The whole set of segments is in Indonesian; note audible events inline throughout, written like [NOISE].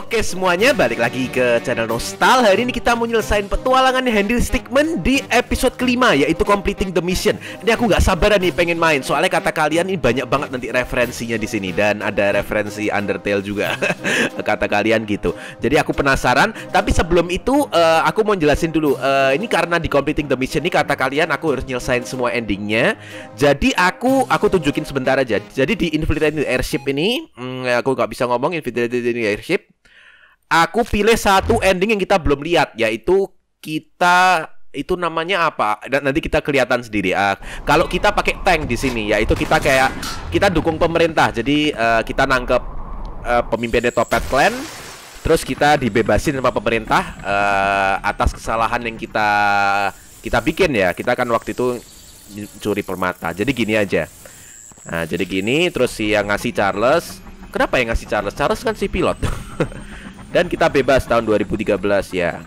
Oke semuanya, balik lagi ke channel Nostal Hari ini kita mau nyelesain petualangan Henry Stickman di episode kelima Yaitu Completing the Mission Ini aku gak sabaran nih pengen main Soalnya kata kalian ini banyak banget nanti referensinya di sini Dan ada referensi Undertale juga [LAUGHS] Kata kalian gitu Jadi aku penasaran Tapi sebelum itu uh, aku mau jelasin dulu uh, Ini karena di Completing the Mission ini kata kalian aku harus nyelesain semua endingnya Jadi aku aku tunjukin sebentar aja Jadi di Infiltrated Airship ini hmm, Aku gak bisa ngomong Infiltrated Airship aku pilih satu ending yang kita belum lihat yaitu kita itu namanya apa nanti kita kelihatan sendiri uh, kalau kita pakai tank di sini yaitu kita kayak kita dukung pemerintah jadi uh, kita nangkep uh, pemimpinnya Topet Clan terus kita dibebasin sama pemerintah uh, atas kesalahan yang kita kita bikin ya kita kan waktu itu curi permata jadi gini aja nah jadi gini terus si yang ngasih Charles kenapa yang ngasih Charles Charles kan si pilot [LAUGHS] dan kita bebas tahun 2013 ya.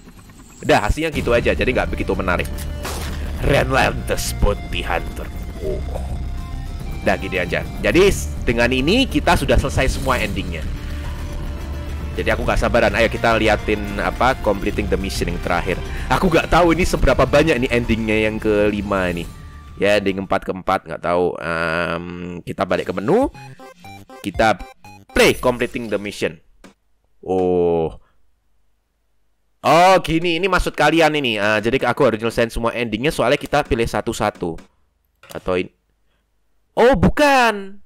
Udah hasilnya gitu aja, jadi nggak begitu menarik. Renlantes Bounty Hunter. Oh. Udah gini aja. Jadi dengan ini kita sudah selesai semua endingnya. Jadi aku nggak sabaran. Ayo kita liatin apa completing the mission yang terakhir. Aku nggak tahu ini seberapa banyak ini endingnya yang kelima ini. Ya ending empat keempat nggak tahu. Um, kita balik ke menu. Kita play completing the mission. Oh. Oh gini, ini maksud kalian ini. Uh, jadi aku harus nyelesain semua endingnya soalnya kita pilih satu-satu. Atau ini. Oh bukan.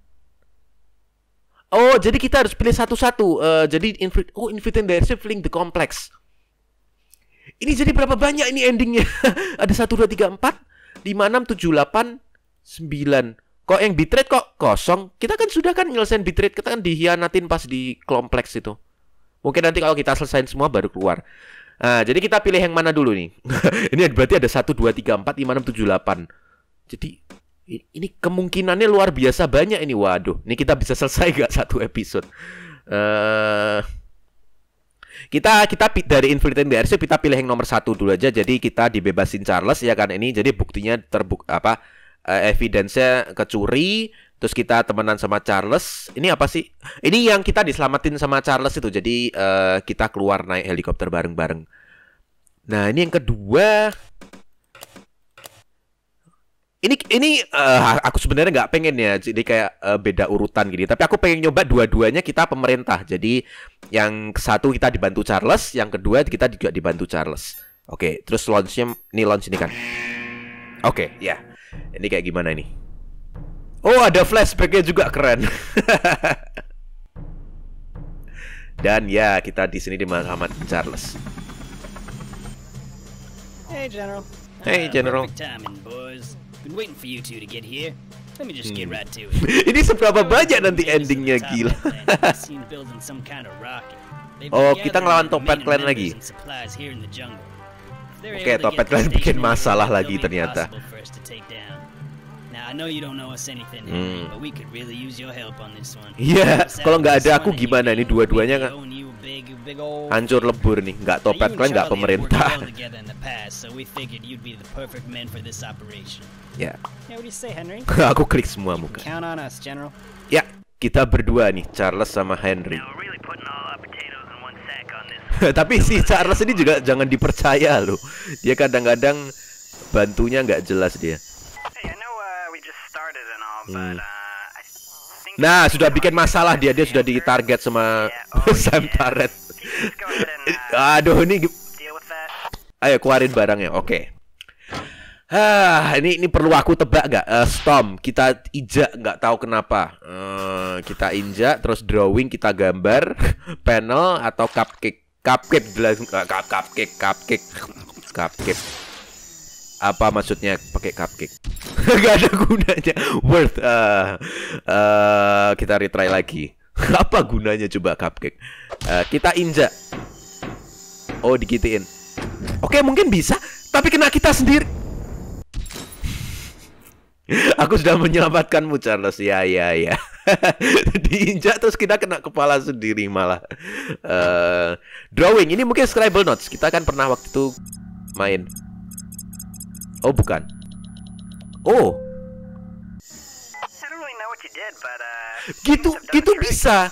Oh jadi kita harus pilih satu-satu. Uh, jadi inv oh inviting their Link the complex. Ini jadi berapa banyak ini endingnya? [LAUGHS] Ada satu dua tiga empat lima enam tujuh delapan sembilan. Kok yang bitrate kok kosong? Kita kan sudah kan nyelesain bitrate, kita kan dihianatin pas di kompleks itu. Mungkin nanti kalau kita selesai semua baru keluar. Nah, jadi kita pilih yang mana dulu nih? [LAUGHS] ini berarti ada 1 2 3 4 5 6 7 8. Jadi ini kemungkinannya luar biasa banyak ini. Waduh, ini kita bisa selesai gak satu episode? Eh uh, kita kita dari Infinite DRC kita pilih yang nomor satu dulu aja jadi kita dibebasin Charles ya kan ini jadi buktinya terbuk apa uh, evidence-nya kecuri terus kita temenan sama Charles. Ini apa sih? Ini yang kita diselamatin sama Charles itu. Jadi uh, kita keluar naik helikopter bareng-bareng. Nah, ini yang kedua. Ini ini uh, aku sebenarnya nggak pengen ya, jadi kayak uh, beda urutan gini. Tapi aku pengen nyoba dua-duanya kita pemerintah. Jadi yang satu kita dibantu Charles, yang kedua kita juga dibantu Charles. Oke, okay, terus launchnya ini launch ini kan. Oke, okay, ya. Yeah. Ini kayak gimana ini? Oh ada flashbacknya juga keren. Dan ya kita di sini di Muhammad Charles. Hey General. Hey uh, General. Uh, timing, boys. Been waiting for you two to get here. Let me just get hmm. right to it. [LAUGHS] Ini seberapa banyak nanti endingnya gila. oh kita ngelawan Topet Clan lagi. Oke okay, Topet Clan bikin masalah lagi ternyata. I know you don't know us anything, mm. but we could really use your help on this one. Iya, yeah. [LAUGHS] kalau nggak ada aku gimana nih dua-duanya nggak? Hancur lebur nih, nggak topet kalian nggak pemerintah. Ya. Yeah. [LAUGHS] aku klik semua muka. Ya, kita berdua nih, Charles sama Henry. [LAUGHS] Tapi si Charles ini juga jangan dipercaya loh. Dia kadang-kadang bantunya nggak jelas dia. Hmm. Uh, nah, sudah bikin masalah dia. Dia sudah ditarget sama [LAUGHS] Sam Taret. Uh, Aduh, ini Ayo keluarin barangnya. Oke. ini ini perlu aku tebak nggak? Uh, eh, Storm kita injak nggak tahu kenapa. Eh, kita injak terus drawing kita gambar [LAUGHS] panel atau cupcake. Cupcake cupcake cupcake [LAUGHS] cupcake apa maksudnya pakai cupcake [LAUGHS] gak ada gunanya worth uh, uh, kita retry lagi [LAUGHS] apa gunanya coba cupcake uh, kita injak oh dikitin. oke okay, mungkin bisa tapi kena kita sendiri [LAUGHS] aku sudah menyelamatkanmu Charles ya ya ya diinjak terus kita kena kepala sendiri malah uh, drawing ini mungkin scribble notes kita kan pernah waktu itu main Oh, bukan. Oh. Uh, gitu, gitu bisa.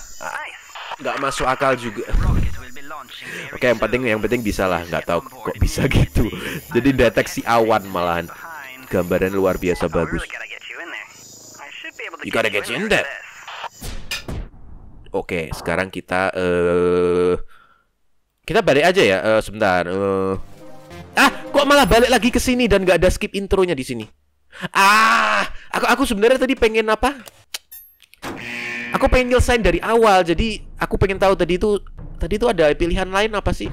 Gak masuk akal juga. [LAUGHS] Oke, yang penting yang penting bisa lah. Gak tau kok bisa gitu. Jadi deteksi awan malahan gambaran luar biasa bagus. You gotta get in there. Oke, sekarang kita uh, kita balik aja ya eh, sebentar. Eh. Ah, kok malah balik lagi ke sini dan nggak ada skip intronya di sini? Ah, aku aku sebenarnya tadi pengen apa? Aku pengen nyelesain dari awal. Jadi aku pengen tahu tadi itu tadi itu ada pilihan lain apa sih?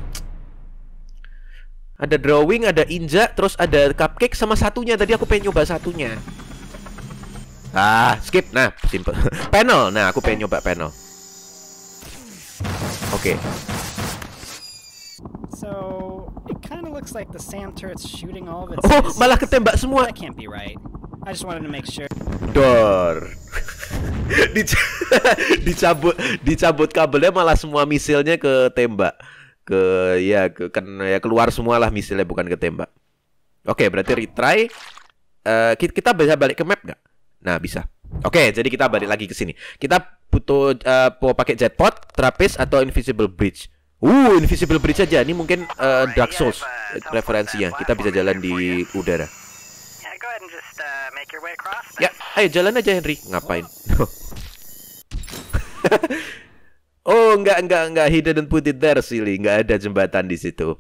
Ada drawing, ada injak, terus ada cupcake sama satunya. Tadi aku pengen nyoba satunya. Ah, skip. Nah, simple. [LAUGHS] panel. Nah, aku pengen nyoba panel. Oke. Okay. So It kind of looks like the SAM turret's shooting all of its. Oh, malah ketembak semua. That can't be right. I just wanted to make sure. Dor. [LAUGHS] [LAUGHS] dicabut dicabut kabelnya malah semua misilnya ke tembak. Ke ya ke kan ya keluar semualah misilnya bukan ke tembak. Oke, okay, berarti retry. Uh, kita bisa balik ke map nggak? Nah, bisa. Oke, okay, jadi kita balik lagi ke sini. Kita butuh uh, eh, mau pakai jetpot, trapeze atau invisible bridge. Uh, Invisible Bridge aja. Ini mungkin oh, eh, iya, iya, uh, Dark Souls referensinya. Kita bisa jalan di udara. Uh, ya, ayo jalan aja Henry. Ngapain? [LAUGHS] oh, enggak enggak enggak Hidden didn't put it there silly. Enggak ada jembatan di situ.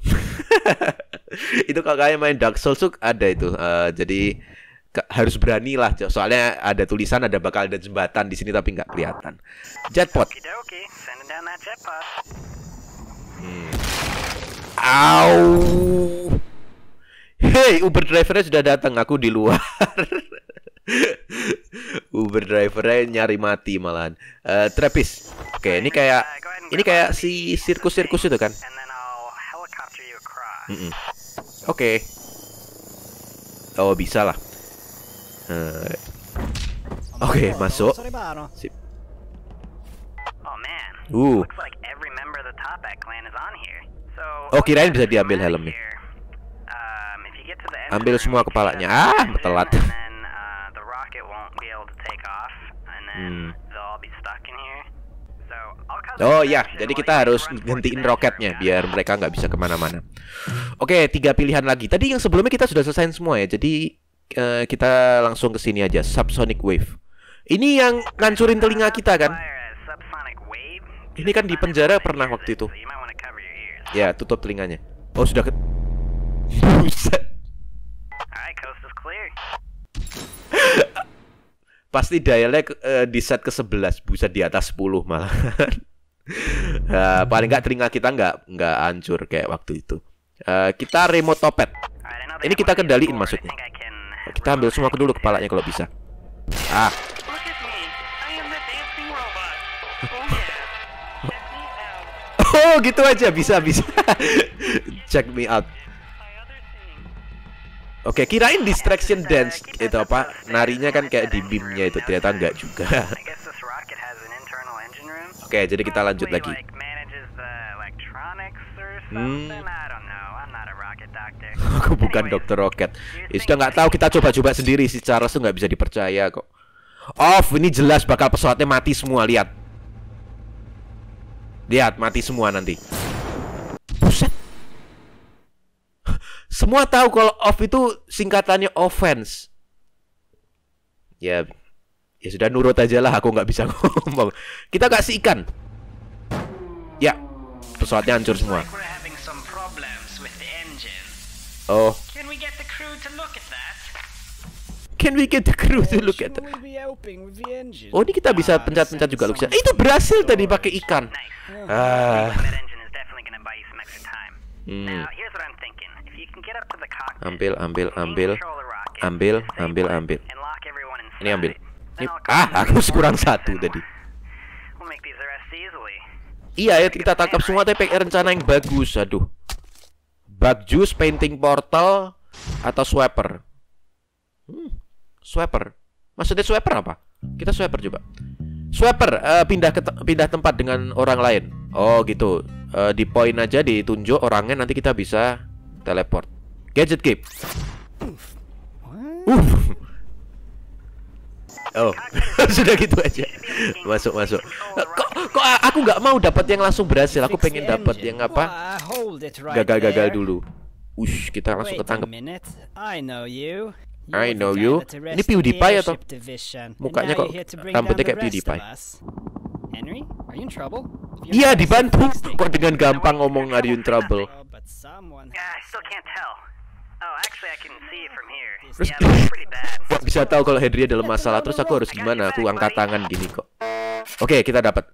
[LAUGHS] itu kalau kayak main Dark Souls tuh ada itu. Uh, jadi harus berani lah soalnya ada tulisan ada bakal ada jembatan di sini tapi nggak kelihatan. Jetpot. Hmm. Au. Hey, Uber driver sudah datang. Aku di luar. [LAUGHS] Uber driver nyari mati malahan. Uh, Travis. Oke, okay, ini kayak ini kayak si sirkus-sirkus itu kan. Mm -mm. Oke. Okay. Oh, bisa lah. Eh. Oh, uh, Oke, okay, masuk. Sip. Uh. Oh kirain bisa diambil helmnya. Um, Ambil semua kepalanya Ah telat uh, hmm. Oh ya, jadi kita harus gantiin roketnya biar mereka nggak bisa kemana-mana. Oke, tiga pilihan lagi. Tadi yang sebelumnya kita sudah selesai semua ya. Jadi uh, kita langsung ke sini aja. Subsonic Wave. Ini yang ngancurin telinga kita kan? Ini kan di penjara pernah waktu itu. Ya, tutup telinganya. Oh, sudah ke... [LAUGHS] Buset. Pasti dialnya uh, eh, di set ke 11, buset di atas 10 malah. uh, [LAUGHS] paling nggak telinga kita nggak nggak hancur kayak waktu itu. Uh, kita remote topet. Ini kita kendaliin maksudnya. Kita ambil semua ke dulu kepalanya kalau bisa. Ah. Oh gitu aja bisa bisa. [LAUGHS] Check me out. Oke, kirain distraction dance itu apa? Narinya kan kayak di beamnya itu ternyata enggak juga. [LAUGHS] Oke, jadi kita lanjut lagi. Hmm. [LAUGHS] Aku bukan dokter roket. Ya sudah nggak tahu kita coba-coba sendiri sih Charles tuh nggak bisa dipercaya kok. Off, ini jelas bakal pesawatnya mati semua lihat. Lihat, mati semua nanti. Buset. [LAUGHS] semua tahu kalau off itu singkatannya offense. Ya, ya sudah nurut aja lah. Aku nggak bisa [LAUGHS] ngomong. Kita kasih ikan. Ya, pesawatnya hancur semua. Oh. Can we get the crew to look at the... Oh, ini kita bisa ah, pencet-pencet juga, Luxia. itu berhasil tadi pakai ikan. Ah. Ah. Hmm. Ambil, ambil, ambil. Ambil, ambil, ambil. Ini ambil. ah, aku kurang satu tadi. Iya ya, kita tangkap semua tapi pakai rencana yang bagus. Aduh. Bug juice, painting portal, atau sweeper. Hmm. Swiper. Maksudnya swiper apa? Kita swiper coba. Swiper uh, eh, pindah ke pindah tempat dengan orang lain. Oh gitu. Uh, di point aja ditunjuk orangnya nanti kita bisa teleport. Gadget keep. Uh. Oh, [LAUGHS] sudah gitu aja. Masuk masuk. Kok kok aku nggak mau dapat yang langsung berhasil. Aku pengen dapat yang apa? Gagal-gagal dulu. Ush, kita langsung ketangkep. I know you. Ini PewDiePie atau? Mukanya kok rambutnya kayak PewDiePie. Iya, dibantu. Kok dengan gampang ngomong are you in trouble? Iya, terus kok oh, bisa tahu kalau Henry dalam masalah terus aku harus gimana? Aku angkat tangan gini kok. Oke, kita dapat.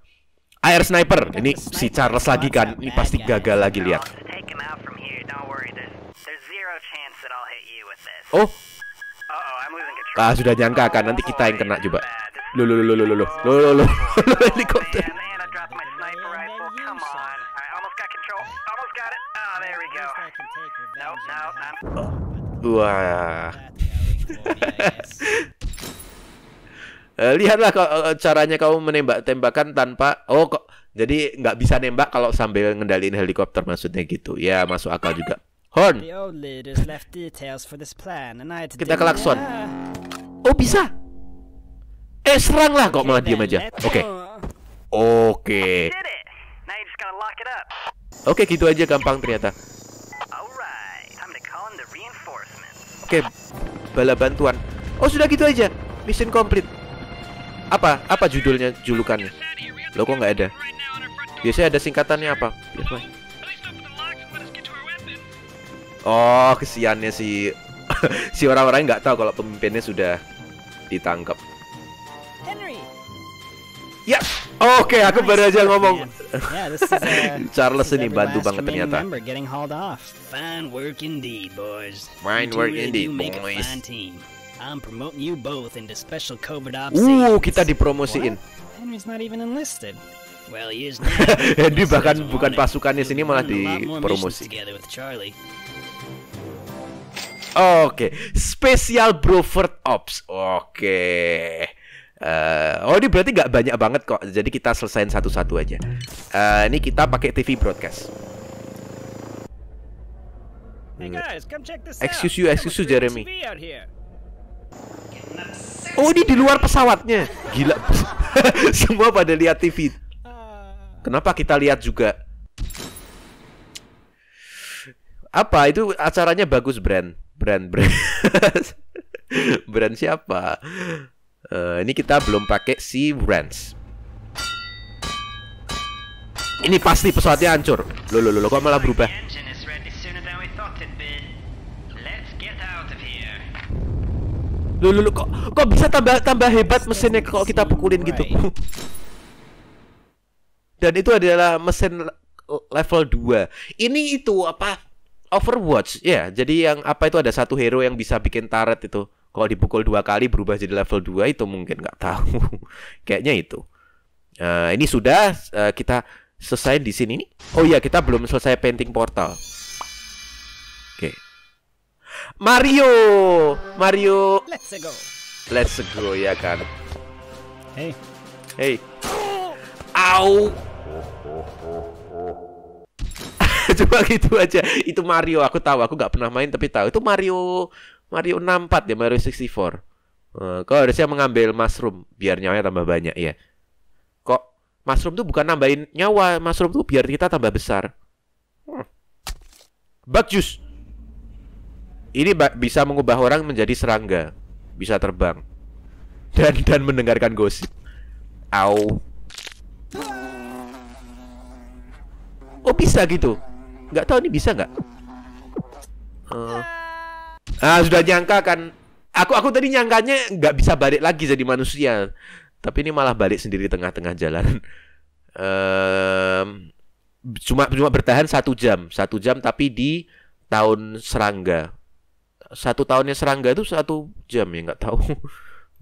Air sniper. Ini si Charles lagi kan. Ini pasti gagal lagi lihat. Oh, Ah, sudah nyangka kan nanti kita yang kena coba. Lo lo lo lo lo lo lo lo [LAUGHS] helikopter. Wah. Eh, lihatlah eh, caranya kamu menembak tembakan tanpa oh kok jadi nggak bisa nembak kalau sambil ngendaliin helikopter maksudnya gitu ya masuk akal juga Horn. Kita ke Lakson. Oh bisa. Eh seranglah kok malah diam aja. Oke. Oke. Oke gitu aja gampang ternyata. Oke, okay, bala bantuan. Oh sudah gitu aja, mission complete. Apa? Apa judulnya, julukannya? Lo kok nggak ada? Biasanya ada singkatannya apa? Biasanya. Oh, kesiannya si [LAUGHS] si orang-orang nggak tahu kalau pemimpinnya sudah ditangkap. Henry. Ya, oke, okay, aku baru aja ngomong. Uh, [LAUGHS] Charles ini bantu banget ternyata. Fine work indeed, boys. Fine work indeed, boys. Uh, kita dipromosiin. What? Henry's [LAUGHS] Henry bahkan bukan pasukannya sini malah dipromosi. Oke, spesial Brovert Ops. Oke. Uh, oh ini berarti nggak banyak banget kok. Jadi kita selesain satu-satu aja. Uh, ini kita pakai TV broadcast. Hey guys, come check this out. Excuse you, excuse you Jeremy. Oh ini di luar pesawatnya. Gila. [LAUGHS] Semua pada lihat TV. Kenapa kita lihat juga? Apa itu acaranya bagus brand? brand-brand [LAUGHS] brand siapa? Uh, ini kita belum pakai si brands. Ini pasti pesawatnya hancur. lo lo lo kok malah berubah? lo lo loh, kok, kok bisa tambah tambah hebat mesinnya kalau kita pukulin gitu? [LAUGHS] Dan itu adalah mesin level 2. Ini itu apa? Overwatch ya yeah, jadi yang apa itu ada satu hero yang bisa bikin turret itu kalau dipukul dua kali berubah jadi level 2 itu mungkin nggak tahu [LAUGHS] kayaknya itu uh, ini sudah uh, kita selesai di sini nih oh iya kita belum selesai painting portal oke okay. Mario Mario let's go let's go ya kan hey hey au [LAUGHS] cuma gitu aja itu Mario aku tahu aku nggak pernah main tapi tahu itu Mario Mario 64 ya Mario 64 Uh, eh, kok harusnya mengambil mushroom biar nyawanya tambah banyak ya. Kok mushroom tuh bukan nambahin nyawa, mushroom tuh biar kita tambah besar. Hmm. Bug juice. Ini bisa mengubah orang menjadi serangga, bisa terbang [LAUGHS] dan dan mendengarkan gosip. Au. Oh bisa gitu nggak tahu ini bisa nggak uh. ah sudah nyangka kan aku aku tadi nyangkanya nggak bisa balik lagi jadi manusia tapi ini malah balik sendiri tengah-tengah jalan uh, [LAUGHS] cuma cuma bertahan satu jam satu jam tapi di tahun serangga satu tahunnya serangga itu satu jam ya nggak tahu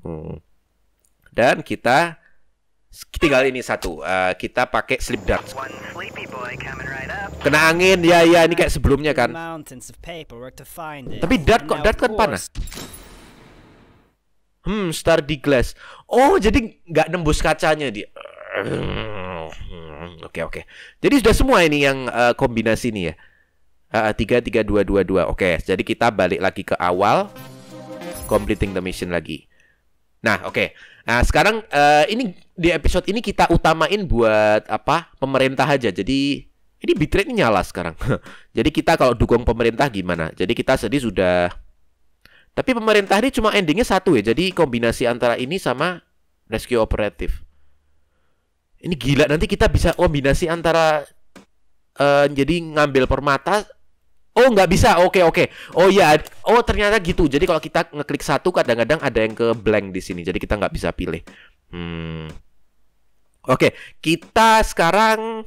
uh. [LAUGHS] dan kita tinggal ini satu. Uh, kita pakai slip dart. Kena angin. Ya ya ini kayak sebelumnya kan. Tapi dart kok dart kan panas. Hmm, star di glass. Oh, jadi nggak nembus kacanya dia. Oke, oke. Jadi sudah semua ini yang uh, kombinasi ini ya. Eh, tiga, tiga, dua, dua, dua. Oke, jadi kita balik lagi ke awal, completing the mission lagi. Nah, oke. Okay. Nah, sekarang uh, ini di episode ini kita utamain buat apa? Pemerintah aja. Jadi ini bitrate nyala sekarang. [LAUGHS] Jadi kita kalau dukung pemerintah gimana? Jadi kita sedih sudah tapi pemerintah ini cuma endingnya satu ya. Jadi kombinasi antara ini sama rescue operatif. Ini gila nanti kita bisa kombinasi antara uh, jadi ngambil permata Oh nggak bisa, oke okay, oke. Okay. Oh ya, oh ternyata gitu. Jadi kalau kita ngeklik satu kadang-kadang ada yang ke blank di sini. Jadi kita nggak bisa pilih. Hmm. Oke, okay. kita sekarang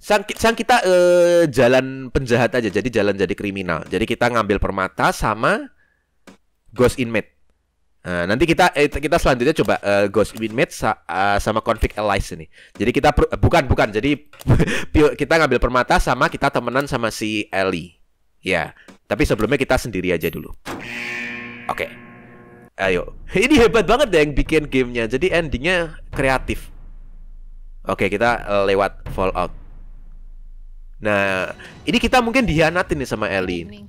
sang, sang kita uh, jalan penjahat aja. Jadi jalan jadi kriminal. Jadi kita ngambil permata sama ghost inmate. Uh, nanti kita eh, kita selanjutnya coba uh, Ghost Winmate sa uh, sama Config Allies ini. Jadi kita per bukan bukan. Jadi [LAUGHS] kita ngambil permata sama kita temenan sama si Ellie. Ya. Tapi sebelumnya kita sendiri aja dulu. Oke. Okay. Ayo. [LAUGHS] Ini hebat banget deh yang bikin gamenya. Jadi endingnya kreatif. Oke, okay, kita lewat Fallout. Nah, ini kita mungkin dihianatin nih sama Ellie.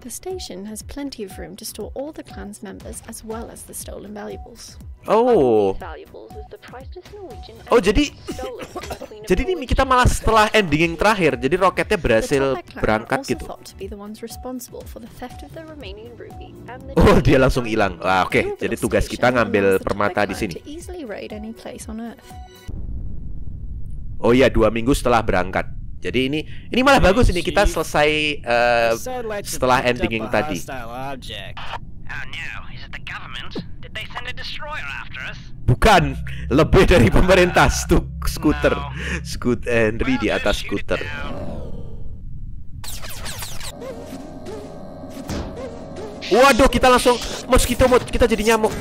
The station has plenty of room to store all the clan's members as well as the stolen valuables. Oh. Oh jadi, [LAUGHS] jadi ini kita malah setelah ending yang terakhir, jadi roketnya berhasil berangkat gitu. Oh dia langsung hilang. Ah, Oke, okay. jadi tugas kita ngambil permata di sini. Oh iya dua minggu setelah berangkat. Jadi ini ini malah bagus ini kita selesai uh, setelah ending yang tadi. Oh, Bukan lebih dari ah. pemerintah stuk skuter. Scoot eh, Henry di atas skuter. Waduh, kita langsung mosquito mode, kita jadi nyamuk.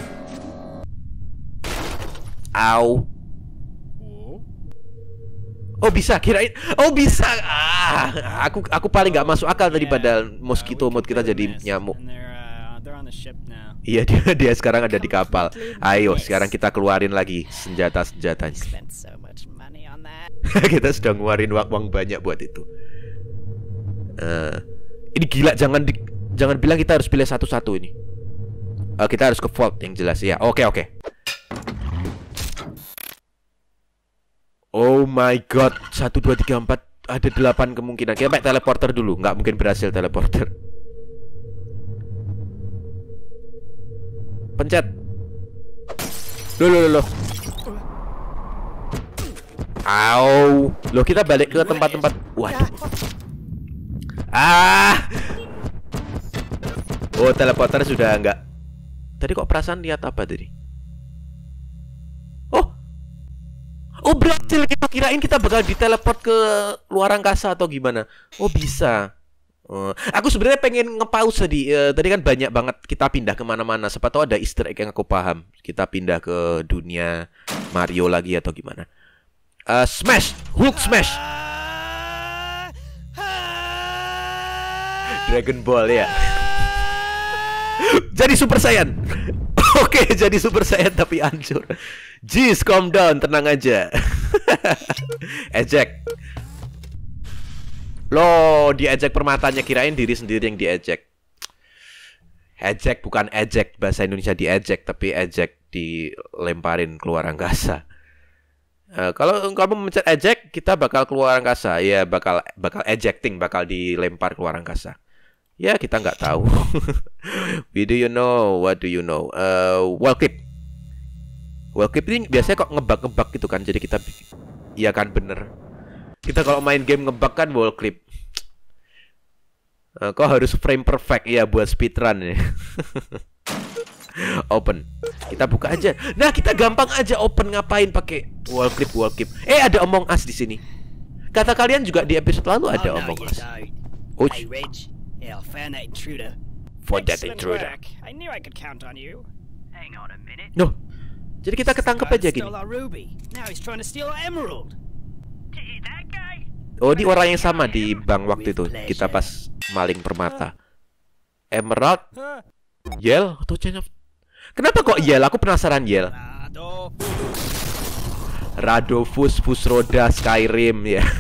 Au. Oh bisa kirain. Oh bisa. Ah, aku aku paling gak masuk akal tadi pada mosquito mode kita jadi nyamuk. Uh, iya [LAUGHS] dia dia sekarang ada di kapal. Ayo sekarang kita keluarin lagi senjata senjatanya. [LAUGHS] kita sudah ngeluarin uang banyak buat itu. Uh, ini gila jangan di, jangan bilang kita harus pilih satu-satu ini. Uh, kita harus ke vault yang jelas ya. Oke okay, oke. Okay. Oh my god, satu dua tiga empat ada delapan kemungkinan. Kita pakai teleporter dulu, nggak mungkin berhasil teleporter. Pencet. Loh, loh, loh, loh. Au. Loh, kita balik ke tempat-tempat. Waduh. Ah. Oh, teleporter sudah nggak. Tadi kok perasaan lihat apa tadi? Oh berhasil kita kirain kita bakal diteleport ke luar angkasa atau gimana? Oh bisa. Uh, aku sebenarnya pengen ngepause di uh, tadi kan banyak banget kita pindah kemana-mana. Siapa ada Easter egg yang aku paham. Kita pindah ke dunia Mario lagi atau gimana? Uh, smash, Hulk smash. Dragon Ball ya. [LAUGHS] Jadi Super Saiyan. Oke, jadi super saiyan tapi hancur. Jis, calm down, tenang aja. [LAUGHS] ejek. Lo diejek permatanya kirain diri sendiri yang diejek. Ejek bukan ejek bahasa Indonesia diejek tapi ejek dilemparin keluar angkasa. Uh, kalau kamu mencet ejek, kita bakal keluar angkasa. Ya, bakal bakal ejecting, bakal dilempar keluar angkasa. Ya kita nggak tahu. [LAUGHS] We do you know? What do you know? Uh, eh, well clip. Well clip ini biasanya kok ngebak-ngebak gitu kan. Jadi kita, iya kan bener. Kita kalau main game ngebak kan wall clip. Uh, kok harus frame perfect ya buat speedrun ya. [LAUGHS] open. Kita buka aja. Nah, kita gampang aja open ngapain pakai wall clip wall clip. Eh, ada omong as di sini. Kata kalian juga di episode lalu ada oh, omong as. Oh, I'll find that intruder. For that intruder. Work. I knew I could count on you. Hang on a minute. No. Jadi kita ketangkep aja gini. Now he's trying to steal our emerald. Oh, ini orang yang sama di bank waktu itu. Kita pas maling permata. Emerald. Yel atau Chain of... Kenapa kok Yel? Aku penasaran Yel. Radofus Fusroda Skyrim ya. [LAUGHS]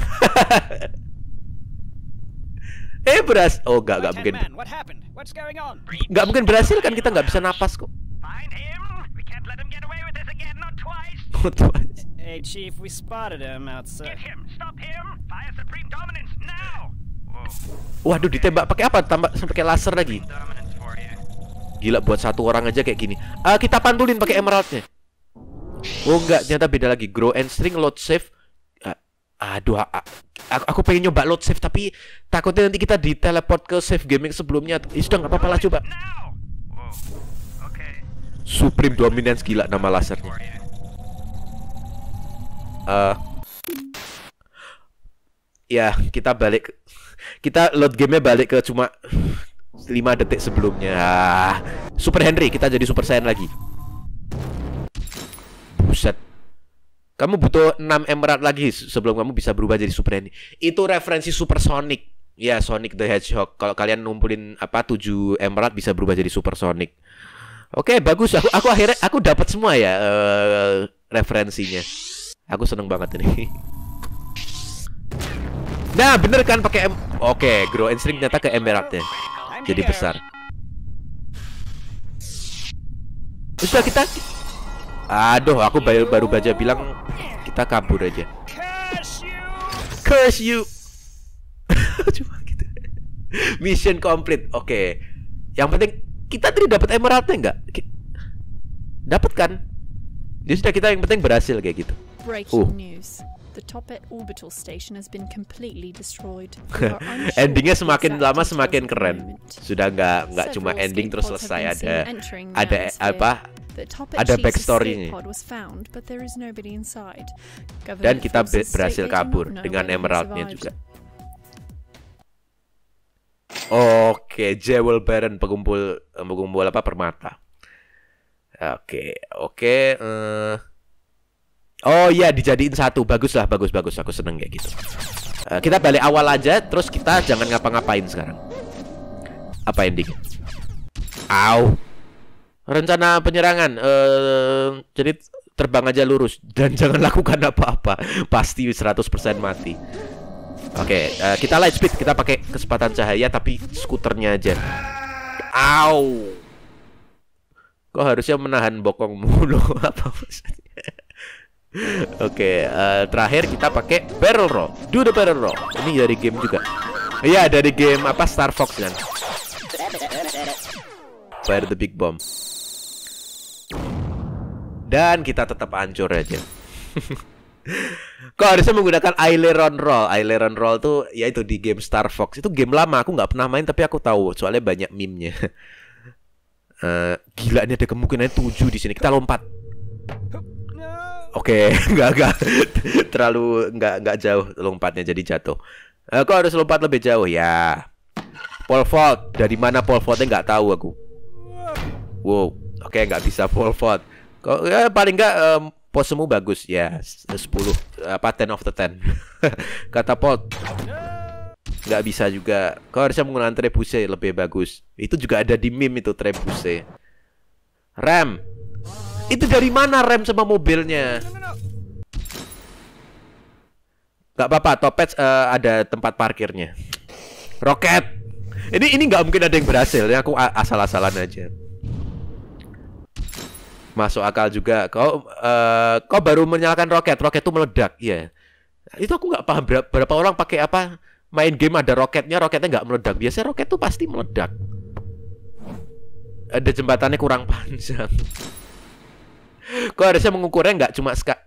Eh beras. Oh enggak enggak mungkin. Enggak mungkin berhasil kan kita nggak bisa napas kok. [LAUGHS] Hey chief, we spotted him outside. Get him, stop him, fire supreme dominance now. Waduh ditembak pakai apa? Tambah kayak laser lagi. Gila buat satu orang aja kayak gini. Eh, kita pantulin pakai emeraldnya. Oh enggak, ternyata beda lagi. Grow and string load save aduh aku, aku pengen nyoba load save tapi takutnya nanti kita diteleport ke save gaming sebelumnya ya sudah nggak apa-apa lah coba Supreme Dominance gila nama lasernya uh, ya kita balik kita load gamenya balik ke cuma 5 detik sebelumnya ah. Super Henry kita jadi Super Saiyan lagi buset kamu butuh 6 emerald lagi sebelum kamu bisa berubah jadi Super ini. Itu referensi Super Ya, Sonic the Hedgehog. Kalau kalian ngumpulin apa 7 emerald bisa berubah jadi Super Oke, okay, bagus. Aku aku akhirnya aku dapat semua ya uh, referensinya. Aku seneng banget ini. [LAUGHS] Nah, bener kan pakai em Oke, okay, grow and string ternyata ke emerald ya. Jadi besar. Sudah kita Aduh, aku baru baru baca bilang kita kabur aja. Curse you. [LAUGHS] Cuma gitu. Mission complete. Oke. Okay. Yang penting kita tadi dapat emeraldnya enggak? Dapat kan? Jadi sudah kita yang penting berhasil kayak gitu. Breaking uh. news. The Tope orbital station has been completely destroyed. [LAUGHS] Endingnya semakin lama semakin keren. Sudah nggak nggak cuma ending terus selesai ada ada apa? Ada backstorynya. Dan kita berhasil kabur dengan emeraldnya juga. Oke, okay, Jewel Baron pengumpul eh, pengumpul apa permata. Oke, okay, oke. Okay, uh, eh, Oh iya dijadiin satu bagus lah bagus bagus aku seneng kayak gitu uh, Kita balik awal aja terus kita jangan ngapa-ngapain sekarang Apa ending? Au Rencana penyerangan uh, Jadi terbang aja lurus Dan [LAUGHS] jangan lakukan apa-apa Pasti 100% mati Oke okay, uh, eh, kita light speed Kita pakai kesempatan cahaya tapi skuternya aja Au kok harusnya menahan bokong mulu [LAUGHS] Apa maksudnya [LAUGHS] Oke, okay, uh, eh, terakhir kita pakai barrel roll. Do the barrel roll. Ini dari game juga. Iya, yeah, dari game apa Star Fox kan. Fire the big bomb. Dan kita tetap hancur aja. [LAUGHS] Kok harusnya menggunakan aileron roll. Aileron roll tuh ya itu di game Star Fox. Itu game lama aku nggak pernah main tapi aku tahu soalnya banyak meme-nya. uh, [LAUGHS] gila ini ada kemungkinan 7 di sini. Kita lompat. Oke, okay, [LAUGHS] nggak nggak terlalu nggak nggak jauh lompatnya jadi jatuh. Eh, kok harus lompat lebih jauh ya? Pole vault dari mana pole vaultnya nggak tahu aku. Wow, oke okay, nggak bisa pole vault. Kok ya, paling nggak um, semua bagus ya sepuluh apa ten of the ten [LAUGHS] kata pot nggak bisa juga kau harusnya menggunakan trebuchet lebih bagus itu juga ada di meme itu trebuchet rem itu dari mana rem sama mobilnya? Gak apa-apa, topet uh, eh, ada tempat parkirnya. Roket. Ini ini nggak mungkin ada yang berhasil. Ini aku asal-asalan aja. Masuk akal juga. Kau uh, kau baru menyalakan roket. Roket itu meledak, iya. Yeah. Itu aku nggak paham berapa orang pakai apa main game ada roketnya, roketnya nggak meledak. Biasanya roket tuh pasti meledak. Ada jembatannya kurang panjang. Kok harusnya mengukurnya nggak cuma ska, uh,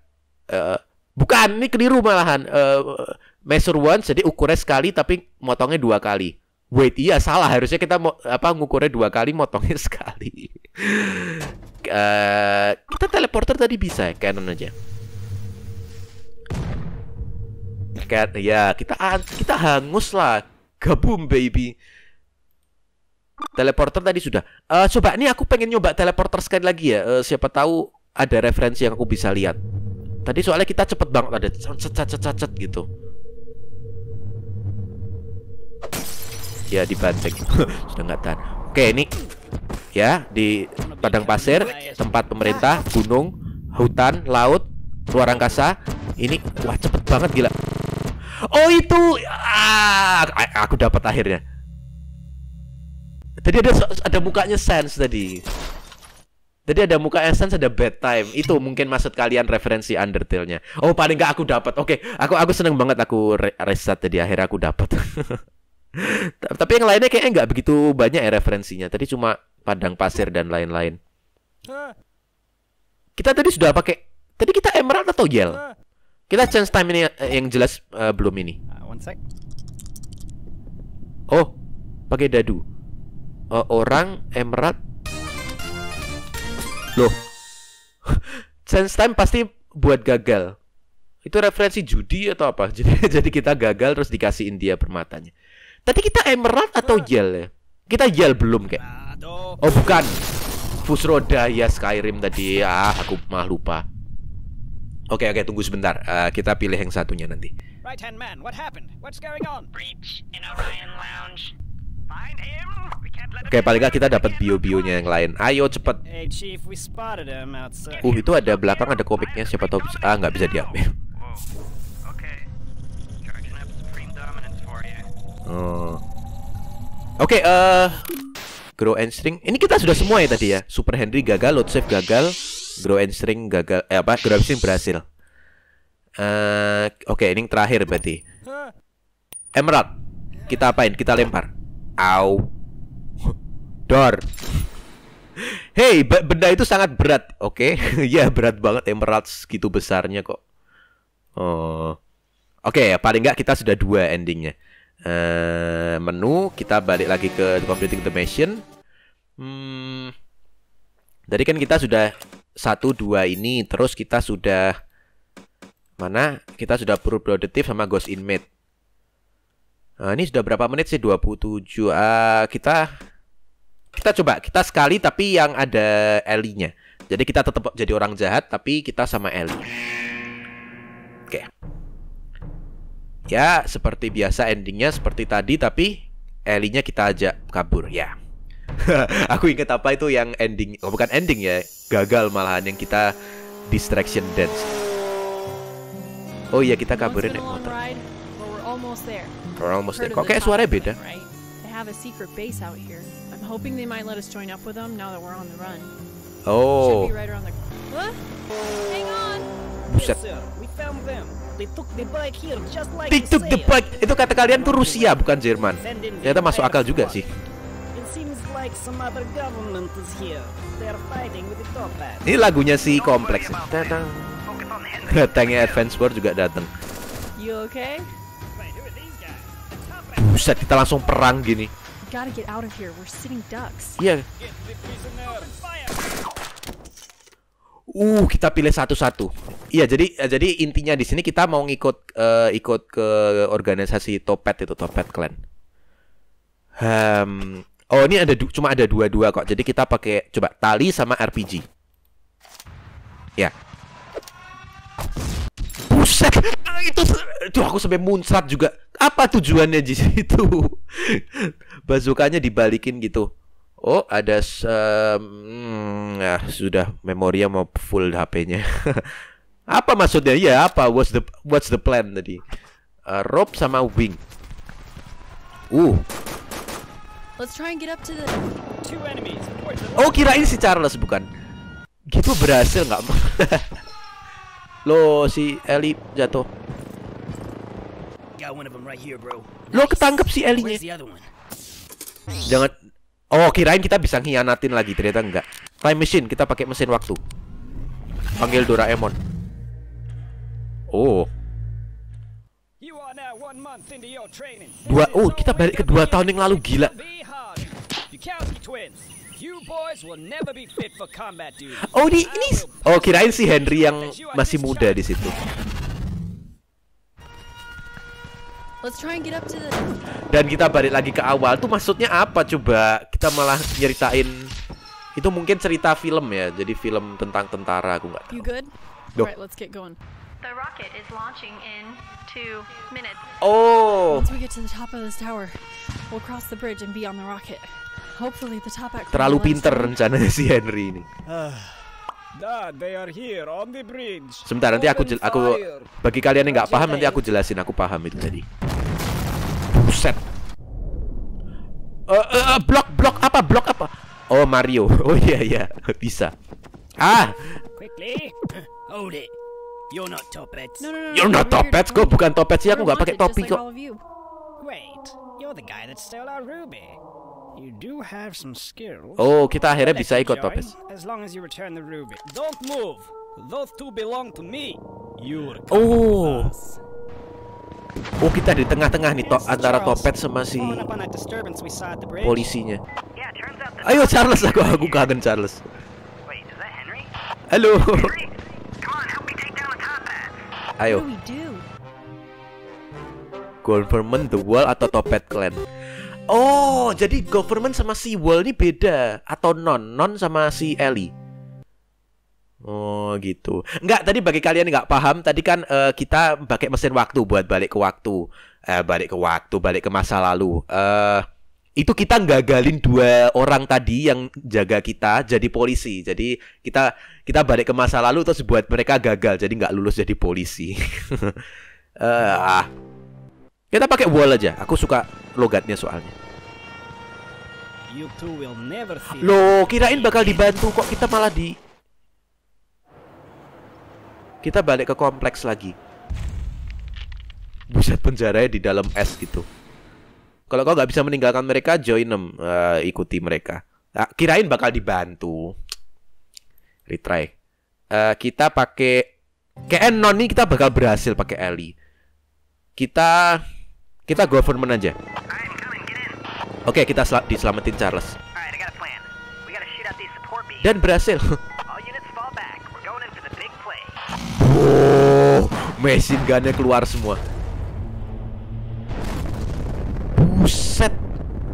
eh, bukan ini keliru malahan uh, measure once jadi ukurnya sekali tapi motongnya dua kali. Wait, iya salah harusnya kita mau apa ngukurnya dua kali, motongnya [LAUGHS] sekali. uh, kita teleporter tadi bisa ya, canon aja. Cat, ya kita kita hangus lah, gabung baby. Teleporter tadi sudah. Uh, coba ini aku pengen nyoba teleporter sekali lagi ya. Uh, siapa tahu ada referensi yang aku bisa lihat. Tadi soalnya kita cepet banget ada cet cet cet cet gitu. Ya dibanting. [LAUGHS] Sudah nggak tahan. Oke, ini ya di padang pasir, tempat pemerintah, gunung, hutan, laut, luar angkasa. Ini wah cepet banget gila. Oh itu ah, aku dapat akhirnya. Tadi ada ada mukanya sense tadi. Jadi ada muka essence, ada bad time Itu mungkin maksud kalian referensi Undertale-nya. Oh, paling nggak aku dapat. Oke, okay. aku aku seneng banget aku reset tadi akhirnya aku dapat. [LAUGHS] Tapi yang lainnya kayaknya nggak begitu banyak ya referensinya. Tadi cuma padang pasir dan lain-lain. Kita tadi sudah pakai. Tadi kita emerald atau gel? Kita change time ini eh, yang jelas uh, belum ini. Ah, oh, pakai dadu. Uh, orang emerald Loh. [LAUGHS] Sense time pasti buat gagal. Itu referensi judi atau apa? [LAUGHS] Jadi jadi kita gagal terus dikasihin dia permatanya. Tadi kita emerald atau gel ya? Kita gel belum kayak. Oh bukan. Fusroda ya Skyrim tadi. Ah, aku mah lupa. Oke, oke, tunggu sebentar. Uh, kita pilih yang satunya nanti. Right hand man, what happened? What's going on? Breach in Orion Lounge. Oke, okay, paling nggak kita dapat bio-bionya yang lain. Ayo cepet. Uh, itu ada belakang ada komiknya. Siapa tahu bisa. Ah, nggak bisa diambil. Oh. Oke, okay, uh, eh, grow and string. Ini kita sudah semua ya tadi ya. Super Henry gagal, load save gagal, grow and string gagal. Eh apa? Grow and string berhasil. Uh, Oke, okay, ini yang terakhir berarti. Emerald, kita apain? Kita lempar. Au. Dor. Hey, benda itu sangat berat, oke? Okay? [LAUGHS] ya, berat banget emerald segitu besarnya kok. Oh. Oke, okay, paling nggak kita sudah dua endingnya. Uh, menu, kita balik lagi ke Completing the Mission. Hmm. Tadi kan kita sudah satu dua ini, terus kita sudah mana? Kita sudah proof productive sama ghost inmate. Nah, ini sudah berapa menit sih? 27. Uh, eh, kita kita coba kita sekali tapi yang ada Ellie-nya. Jadi kita tetap jadi orang jahat tapi kita sama Ellie. Oke. Okay. Ya, seperti biasa endingnya seperti tadi tapi Ellie-nya kita ajak kabur ya. [LAUGHS] Aku ingat apa itu yang ending, oh, bukan ending ya, gagal malahan yang kita distraction dance. Oh iya kita kaburin naik motor. Or almost there. I suaranya beda. have a secret base out here. I'm hoping they might let us join up with them now that we're on the run. Oh. Should be right around the. What? Hang on. Buset. We found them. They took the bike here just like They took the bike. Itu kata kalian tuh Rusia bukan Jerman. Ternyata masuk akal juga sih. Ini lagunya si kompleks. Datangnya Advance War juga datang. You okay? Buset, kita langsung perang gini. Iya. Uh, kita pilih satu-satu. Iya, jadi eh, jadi intinya di sini kita mau ngikut uh, ikut ke organisasi Topet itu Topet Clan. Um, oh ini ada cuma ada dua-dua kok. Jadi kita pakai coba tali sama RPG. Ya. Yeah. Buset itu tuh aku sampai muncrat juga apa tujuannya di situ [LAUGHS] bazukanya dibalikin gitu oh ada um, ya, sudah memori mau full HP-nya [LAUGHS] apa maksudnya ya apa what's the what's the plan tadi uh, eh, rope sama wing uh Let's try and get up to the two enemies. Oh kirain si Charles bukan gitu berhasil nggak [LAUGHS] Lo si Eli jatuh. Lo ketangkep si Eli nya Jangan Oh, kirain kita bisa hianatin lagi, ternyata enggak. Time machine, kita pakai mesin waktu. Panggil Doraemon. Oh. Dua, oh kita balik ke dua tahun yang lalu gila. Oh ini ini oh kirain si Henry yang masih muda di situ. Dan kita balik lagi ke awal tuh maksudnya apa coba? Kita malah nyeritain itu mungkin cerita film ya. Jadi film tentang tentara aku nggak tahu. Alright, let's get going. The rocket is launching in two minutes. Oh! Once we get to the top of this tower, we'll cross the bridge and be on the rocket. Hopefully the top at Terlalu pinter rencananya [LAUGHS] si Henry ini. Dad, ah. nah, they are here on the bridge. Sebentar nanti aku aku bagi kalian yang nggak paham nanti aku jelasin aku paham itu tadi. Buset. Eh Uh, uh, blok blok apa blok apa? Oh Mario. [LAUGHS] Oh iya yeah, iya yeah. bisa. Ah. Quickly. [COUGHS] Hold it. You're not Topets. No, no, no, You're no, not Topets. Gue bukan Topets sih, iya, aku nggak pakai topi kok. Like Wait, you're the guy that stole our ruby. You do have some skill. Oh, kita akhirnya bisa ikut Topets. As long as you return the ruby. Don't move. Those two belong to me. You're Oh. Oh, kita di tengah-tengah nih to antara Topet sama si polisinya. Ayo Charles, aku aku kangen Charles. Halo. Ayo. Government, The world atau Topet Clan. Oh, jadi Government sama si world ini beda atau Non, Non sama si Ellie. Oh gitu. Enggak, tadi bagi kalian nggak paham, tadi kan uh, kita pakai mesin waktu buat balik ke waktu, uh, balik ke waktu, balik ke masa lalu. Uh, itu kita gagalin dua orang tadi yang jaga kita jadi polisi jadi kita kita balik ke masa lalu terus buat mereka gagal jadi nggak lulus jadi polisi uh, [LAUGHS] kita pakai wall aja aku suka logatnya soalnya lo kirain bakal dibantu kok kita malah di kita balik ke kompleks lagi buset penjaranya di dalam es gitu kalau kau nggak bisa meninggalkan mereka, join them, uh, eh, ikuti mereka. Nah, kirain bakal dibantu. Retry. Uh, kita pakai KN noni kita bakal berhasil pakai Ellie. Kita kita government aja. Oke, okay, kita sel diselamatin Charles. Dan berhasil. [LAUGHS] Oh, mesin gunnya keluar semua. Buset.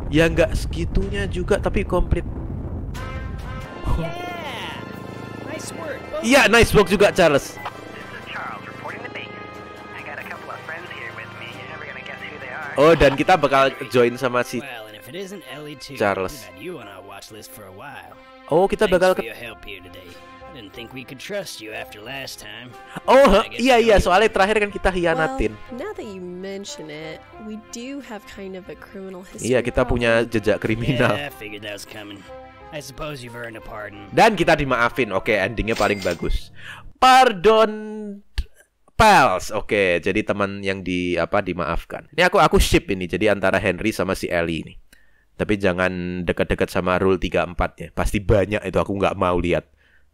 Ya nggak segitunya juga tapi komplit. Iya, yeah, nice work juga Charles. Oh, dan kita bakal join sama si Charles. Oh, kita bakal ke didn't think we could trust you after last time. Oh, iya iya, soalnya terakhir kan kita hianatin. Well, now that you mention it, we do have kind of a criminal history. Iya, kita punya jejak kriminal. Yeah, I figured that was coming. I suppose you've earned a pardon. Dan kita dimaafin. Oke, okay, endingnya paling bagus. Pardon pals. Oke, okay, jadi teman yang di apa dimaafkan. Ini aku aku ship ini. Jadi antara Henry sama si Ellie ini. Tapi jangan dekat-dekat sama rule 34 ya. Pasti banyak itu aku nggak mau lihat.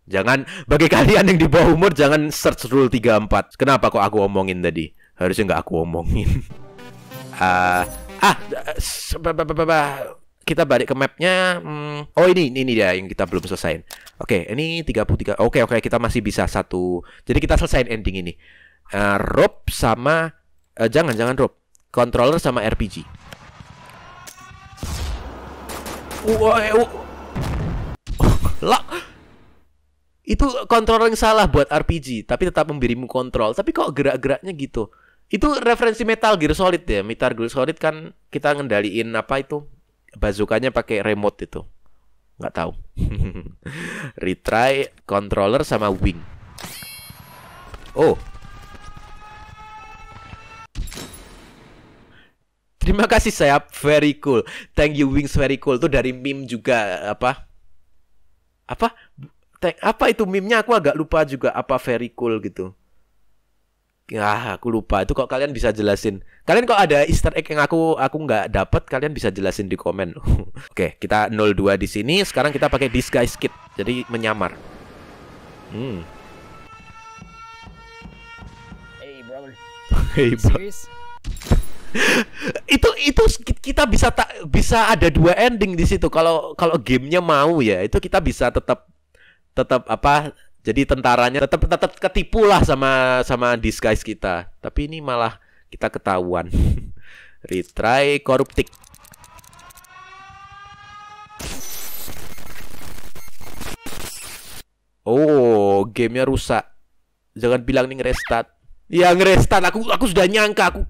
Jangan bagi [LAUGHS] kalian yang di bawah umur jangan search rule 34. Kenapa kok aku omongin tadi? Harusnya nggak aku omongin. [LAUGHS] Ah, ah, kita balik ke mapnya. Hmm. oh ini ini dia yang kita belum selesaiin. Oke, ini 33. Oke oke kita masih bisa satu. Jadi kita selesaiin ending ini. Uh, ah, rope sama uh, jangan jangan rope. Controller sama RPG. Uh, e, [LAUGHS] lah itu kontrol yang salah buat RPG tapi tetap memberimu kontrol tapi kok gerak-geraknya gitu itu referensi Metal Gear Solid ya Metal Gear Solid kan kita ngendaliin apa itu bazukanya pakai remote itu nggak tahu [LAUGHS] retry controller sama wing oh Terima kasih sayap, very cool. Thank you wings very cool. Itu dari meme juga apa? Apa? apa itu meme aku agak lupa juga apa very cool gitu ya aku lupa itu kok kalian bisa jelasin kalian kok ada Easter egg yang aku aku nggak dapat kalian bisa jelasin di komen [LAUGHS] oke kita 02 di sini sekarang kita pakai disguise kit jadi menyamar hmm hey brother [LAUGHS] hey bro. [LAUGHS] itu itu kita bisa tak bisa ada dua ending di situ kalau kalau gamenya mau ya itu kita bisa tetap tetap apa jadi tentaranya tetap tetap ketipu lah sama sama disguise kita tapi ini malah kita ketahuan [LAUGHS] retry koruptik Oh, gamenya rusak. Jangan bilang nih restart. Ya restart. Aku aku sudah nyangka aku.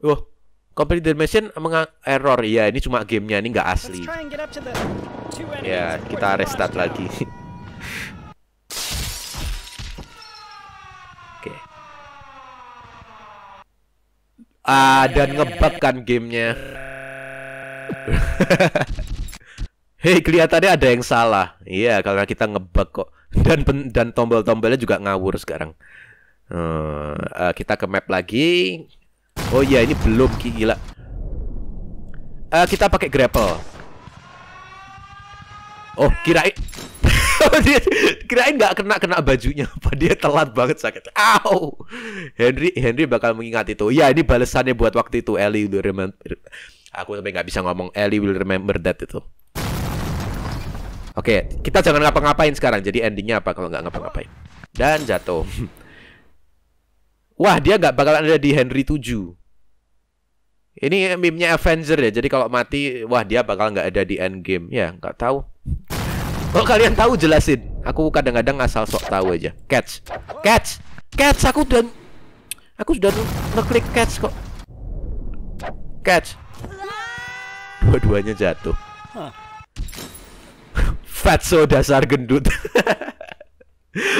Oh, mission emang error. Ya, ini cuma gamenya ini nggak asli. Ya, kita restart lagi. [LAUGHS] Oke. Ah, dan ngebug kan gamenya. [LAUGHS] Hei, kelihatannya ada yang salah. Iya, karena kita ngebug kok. [LAUGHS] Dan dan tombol-tombolnya juga ngawur sekarang. Eh, eh, kita ke map lagi. Oh iya, ini belum gila. Uh, kita pakai grapple. Oh, kirain [LAUGHS] oh, kirain nggak kena kena bajunya [LAUGHS] apa dia telat banget sakit. Ow! Henry Henry bakal mengingat itu. Ya, ini balasannya buat waktu itu Ellie will remember. Aku sampai nggak bisa ngomong Ellie will remember that itu. Oke, okay, kita jangan ngapa-ngapain sekarang. Jadi endingnya apa kalau nggak ngapa-ngapain? Dan jatuh. [LAUGHS] wah dia nggak bakalan ada di Henry 7. Ini meme-nya Avenger ya. Jadi kalau mati, wah dia bakal nggak ada di Endgame. Ya, nggak tahu. Kalau kalian tahu jelasin. Aku kadang-kadang asal sok tahu aja. Catch. Catch. Catch aku dan aku sudah ngeklik catch kok. Catch. Dua-duanya jatuh. [LAUGHS] Fatso dasar gendut. [LAUGHS]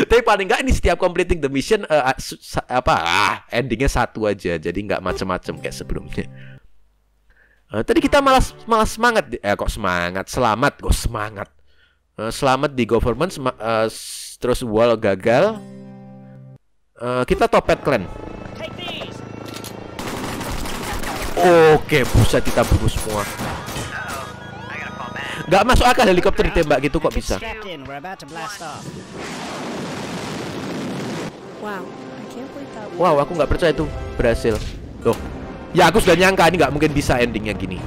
Tapi paling nggak ini setiap completing the mission uh, apa ah, endingnya satu aja, jadi nggak macem-macem kayak sebelumnya. Uh, tadi kita malas-malas semangat, eh kok semangat, selamat, kok semangat, uh, selamat di government, sem uh, terus wall gagal. Uh, kita topet clan. Oke, okay, buset kita bunuh semua. Gak masuk akal helikopter ditembak gitu kok bisa. Wow, aku nggak percaya itu berhasil. Loh. Ya aku sudah nyangka ini nggak mungkin bisa endingnya gini.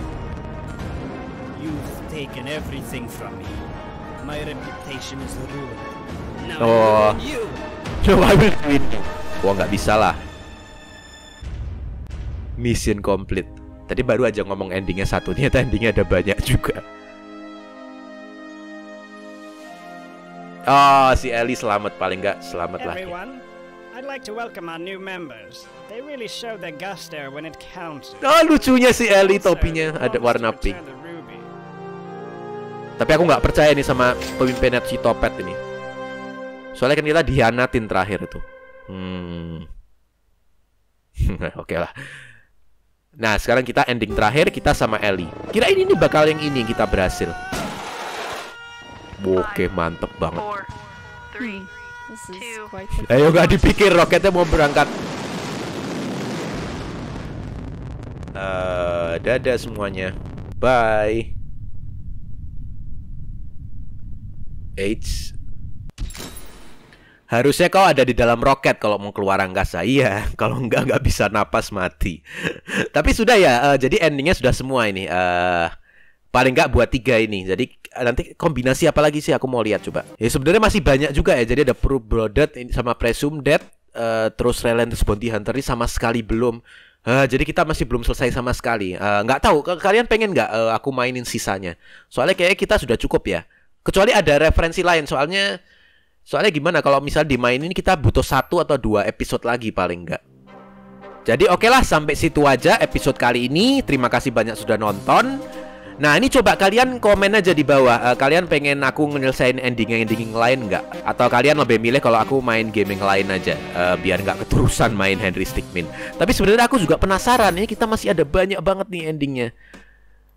Oh. Coba win. Wah nggak bisa lah. Mission complete. Tadi baru aja ngomong endingnya satu, ternyata endingnya ada banyak juga. Oh, si Ellie selamat paling nggak selamat lah. I'd like to welcome our new members. They really show their gusto when it counts. Oh, lucunya si Ellie topinya ada warna pink. Tapi aku nggak percaya nih sama pemimpinnya si Topet ini. Soalnya kan kita dihianatin terakhir itu. Hmm. [LAUGHS] Oke okay lah. Nah, sekarang kita ending terakhir kita sama Ellie. Kira ini bakal yang ini kita berhasil. Oke, mantep banget. Hmm, Ayo gak dipikir roketnya mau berangkat. Uh, dadah semuanya. Bye. H. Harusnya kau ada di dalam roket kalau mau keluar angkasa. [LAUGHS] Iya, kalau enggak nggak bisa napas mati. [LAUGHS] Tapi sudah ya, uh, jadi endingnya sudah semua ini. Uh, paling nggak buat tiga ini jadi nanti kombinasi apa lagi sih aku mau lihat coba ya sebenarnya masih banyak juga ya jadi ada Proof Blooded sama Presumed Dead uh, terus Relentless Bounty Hunter ini sama sekali belum uh, jadi kita masih belum selesai sama sekali eh, nggak uh, tahu kalian pengen nggak uh, aku mainin sisanya soalnya kayaknya kita sudah cukup ya kecuali ada referensi lain soalnya soalnya gimana kalau misal dimainin kita butuh satu atau dua episode lagi paling nggak jadi oke okay lah sampai situ aja episode kali ini terima kasih banyak sudah nonton Nah ini coba kalian komen aja di bawah uh, Kalian pengen aku menyelesaikan ending-ending lain nggak? Atau kalian lebih milih kalau aku main game yang lain aja uh, Biar nggak keterusan main Henry Stickmin Tapi sebenarnya aku juga penasaran ya Kita masih ada banyak banget nih endingnya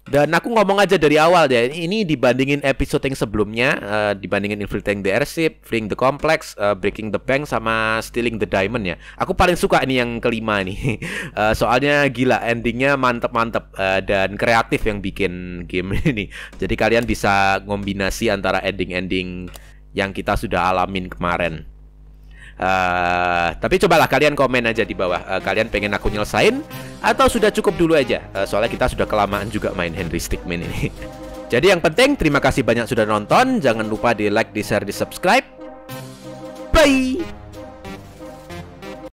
dan aku ngomong aja dari awal ya, ini dibandingin episode yang sebelumnya, uh, dibandingin Infiltrating the Airship, Freeing the Complex, uh, Breaking the Bank, sama Stealing the Diamond ya. Aku paling suka ini yang kelima nih, [LAUGHS] eh, uh, soalnya gila endingnya mantep-mantep uh, dan kreatif yang bikin game [LAUGHS] ini. Jadi kalian bisa ngombinasi antara ending-ending yang kita sudah alamin kemarin. Uh, tapi cobalah kalian komen aja di bawah uh, kalian pengen aku nyelesain atau sudah cukup dulu aja. Uh, soalnya kita sudah kelamaan juga main Henry Stickman ini. [LAUGHS] Jadi yang penting terima kasih banyak sudah nonton. Jangan lupa di like, di share, di subscribe. Bye.